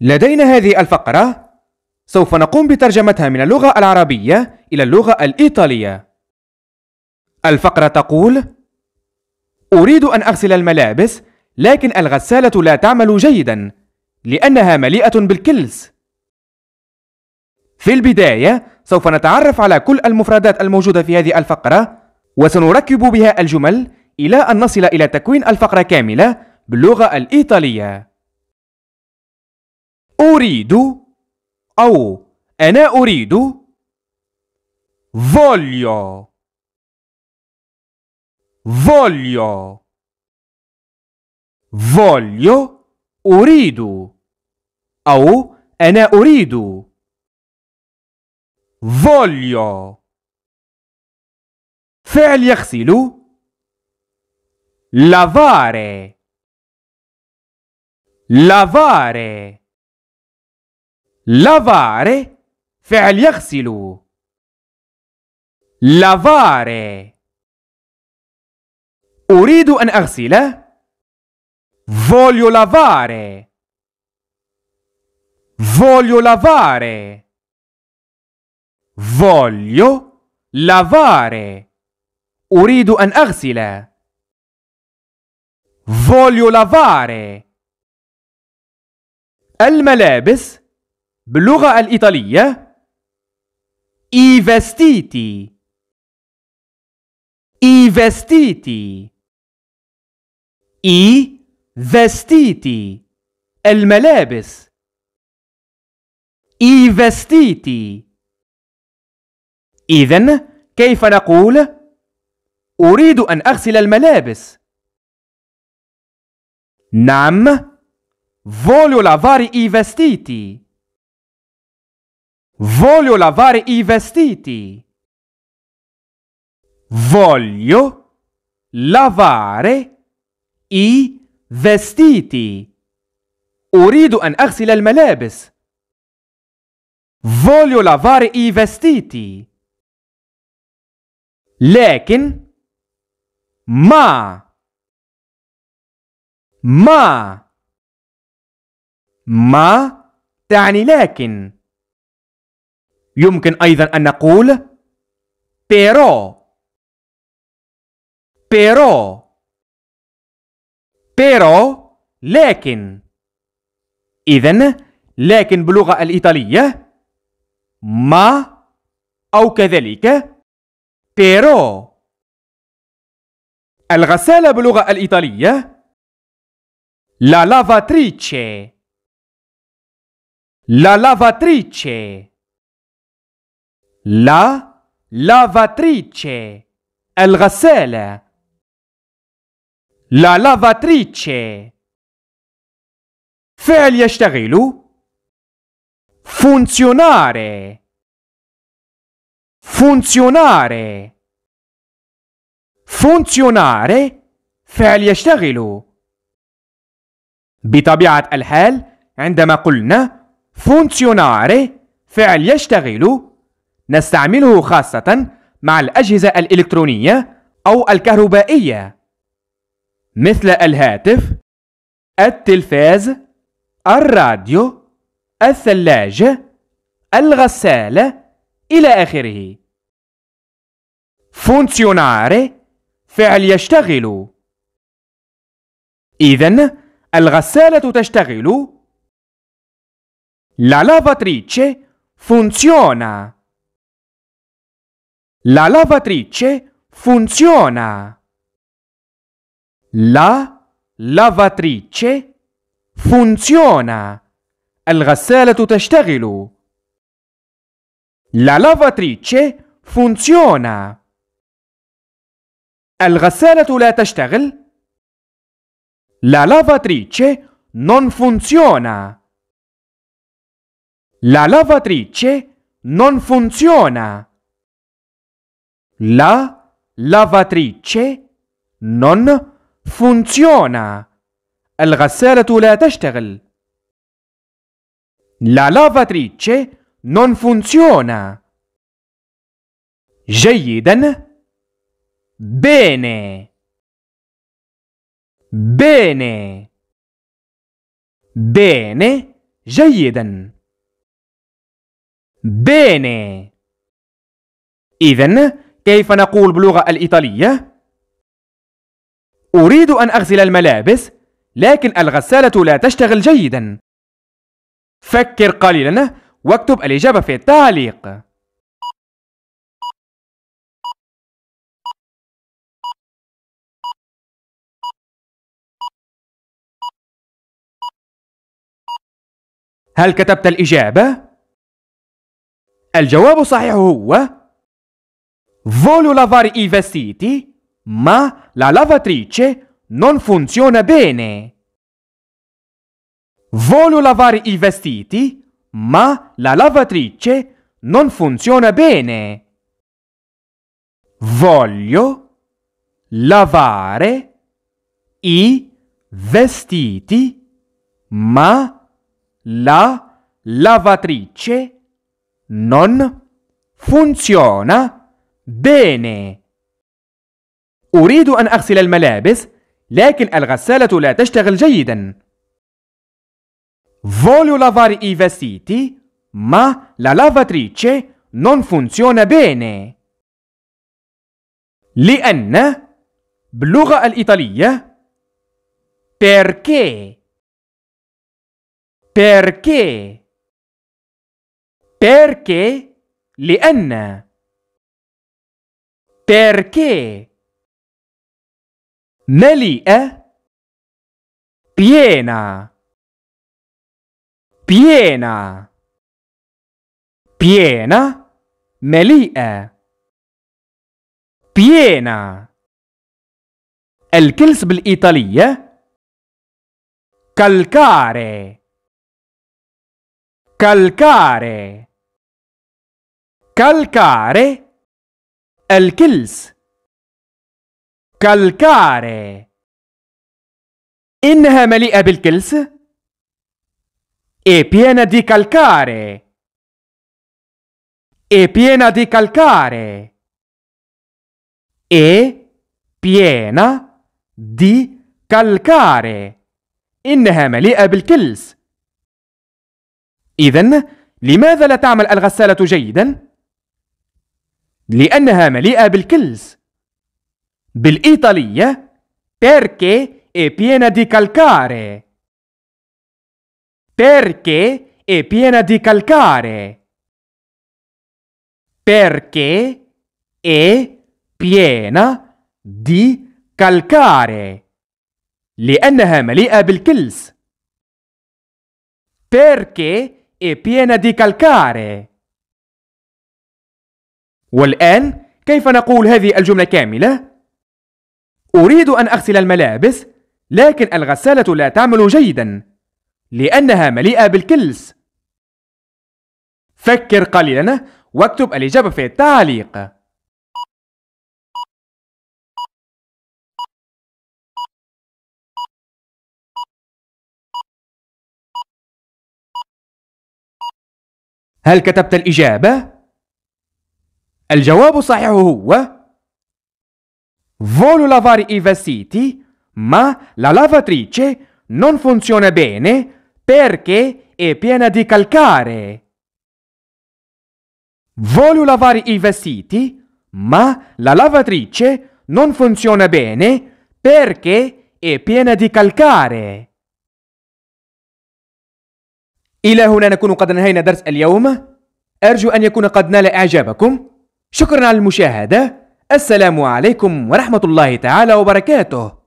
لدينا هذه الفقرة سوف نقوم بترجمتها من اللغة العربية إلى اللغة الإيطالية الفقرة تقول أريد أن أغسل الملابس لكن الغسالة لا تعمل جيدا لأنها مليئة بالكلس في البداية سوف نتعرف على كل المفردات الموجودة في هذه الفقرة وسنركب بها الجمل إلى أن نصل إلى تكوين الفقرة كاملة باللغة الإيطالية أريد أو أنا أريد voglio voglio voglio أريد أو أنا أريد voglio فعل يغسل lavare lavare لافاري فعل يغسل لافاري أريد أن أغسل فوليو لافاري فوليو لافاري فوليو لافاري أريد أن أغسل فوليو لافاري الملابس باللغة الإيطالية إيفاستيتي إيفاستيتي إي فاستيتي الملابس i إذن كيف نقول أريد أن أغسل الملابس نعم voglio lavare i vestiti Voglio lavare i vestiti. Voglio lavare i vestiti. أريد أن أغسل الملابس. Voglio lavare i vestiti. لكن ما ما ما تعني لكن يمكن أيضا أن نقول pero pero pero لكن إذا لكن باللغة الإيطالية ما أو كذلك pero الغسالة باللغة الإيطالية la lavatrice la lavatrice لا لافاتريتشي الغسالة لا لافاتريتشي فعل يشتغل فونسيوناري فونسيوناري فونسيوناري فعل يشتغل بطبيعة الحال عندما قلنا فونسيوناري فعل يشتغل نستعمله خاصة مع الأجهزة الإلكترونية أو الكهربائية مثل الهاتف، التلفاز، الراديو، الثلاجة، الغسالة إلى آخره. فونسيوناري فعل يشتغل. إذا الغسالة تشتغل. La lavatrice funziona. La lavatrice funziona. La lavatrice funziona. الغسالة تشتغل. La lavatrice funziona. الغسالة لا تشتغل. La lavatrice non funziona. La lavatrice non funziona. La lavatrice non funziona. الغسالة لا تشتغل. La lavatrice non funziona. جيدا bene bene bene جيدا bene إذن كيف نقول باللغة الإيطالية؟ أريد أن أغسل الملابس لكن الغسالة لا تشتغل جيدا فكر قليلا واكتب الإجابة في التعليق هل كتبت الإجابة؟ الجواب الصحيح هو Voglio lavare i vestiti, ma la lavatrice non funziona bene. Voglio lavare i vestiti, ma la lavatrice non funziona bene. Voglio lavare i vestiti, ma la lavatrice non funziona bene بيني أريد أن أغسل الملابس لكن الغسالة لا تشتغل جيدا فوليو لافاري إي فاسيتي ما لا لافاتريتشي نون فونسيونا بيني لأن باللغة الإيطالية بيركي بيركي بيركي لأن Perché? Nelly è eh? piena, piena, piena, Meli, è eh? piena. El الكلس بالإيطالية eh? calcare calcare calcare الكلس كالكاري إنها مليئة بالكلس إي piena دي كالكاري إي piena دي كالكاري è piena di إنها مليئة بالكلس إذن لماذا لا تعمل الغسالة جيداً؟ لأنها مليئة بالكلز بالإيطالية perché è piena di calcare perché è piena di calcare perché è piena di calcare لأنها مليئة بالكلس perché è piena di calcare والآن كيف نقول هذه الجملة كاملة؟ أريد أن أغسل الملابس لكن الغسالة لا تعمل جيدا لأنها مليئة بالكلس فكر قليلا واكتب الإجابة في التعليق هل كتبت الإجابة؟ الجواب الصحيح هو Volo lavare i vestiti, ma la lavatrice non funziona bene perché è piena di calcare. Volo lavare i vestiti, ma la lavatrice non funziona bene perché è piena di calcare. إلى هنا نكون قد انهينا درس اليوم أرجو أن يكون قد نال إعجابكم شكرا على المشاهدة السلام عليكم ورحمة الله تعالى وبركاته